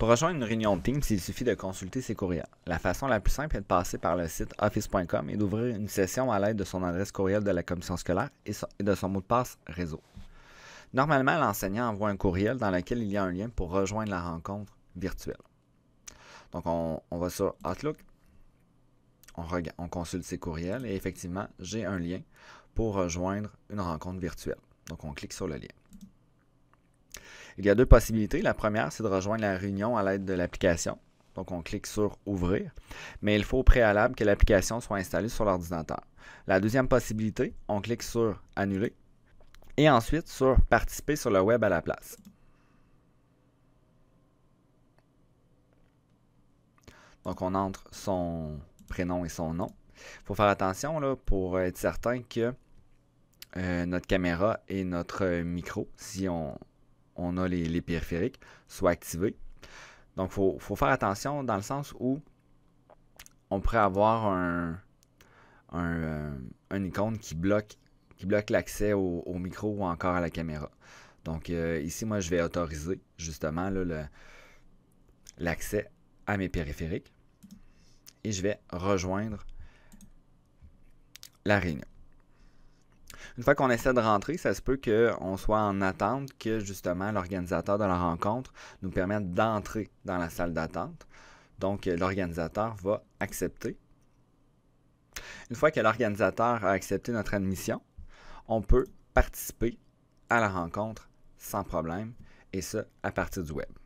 Pour rejoindre une réunion de Teams, il suffit de consulter ses courriels. La façon la plus simple est de passer par le site office.com et d'ouvrir une session à l'aide de son adresse courriel de la commission scolaire et de son mot de passe réseau. Normalement, l'enseignant envoie un courriel dans lequel il y a un lien pour rejoindre la rencontre virtuelle. Donc, on, va sur Outlook, on consulte ses courriels et effectivement, j'ai un lien pour rejoindre une rencontre virtuelle. Donc, on clique sur le lien. Il y a deux possibilités. La première, c'est de rejoindre la réunion à l'aide de l'application. Donc, on clique sur Ouvrir, mais il faut au préalable que l'application soit installée sur l'ordinateur. La deuxième possibilité, on clique sur Annuler et ensuite sur Participer sur le web à la place. Donc, on entre son prénom et son nom. Il faut faire attention là, pour être certain que euh, notre caméra et notre micro, si on on a les, périphériques, soit activés. Donc, il faut, faire attention dans le sens où on pourrait avoir un, un, euh, icône qui bloque, qui bloque l'accès au, micro ou encore à la caméra. Donc, euh, ici, moi, je vais autoriser justement l'accès à mes périphériques et je vais rejoindre la réunion. Une fois qu'on essaie de rentrer, ça se peut qu'on soit en attente que justement l'organisateur de la rencontre nous permette d'entrer dans la salle d'attente. Donc, euh, l'organisateur va accepter. Une fois que l'organisateur a accepté notre admission, on peut participer à la rencontre sans problème, et ce, à partir du web.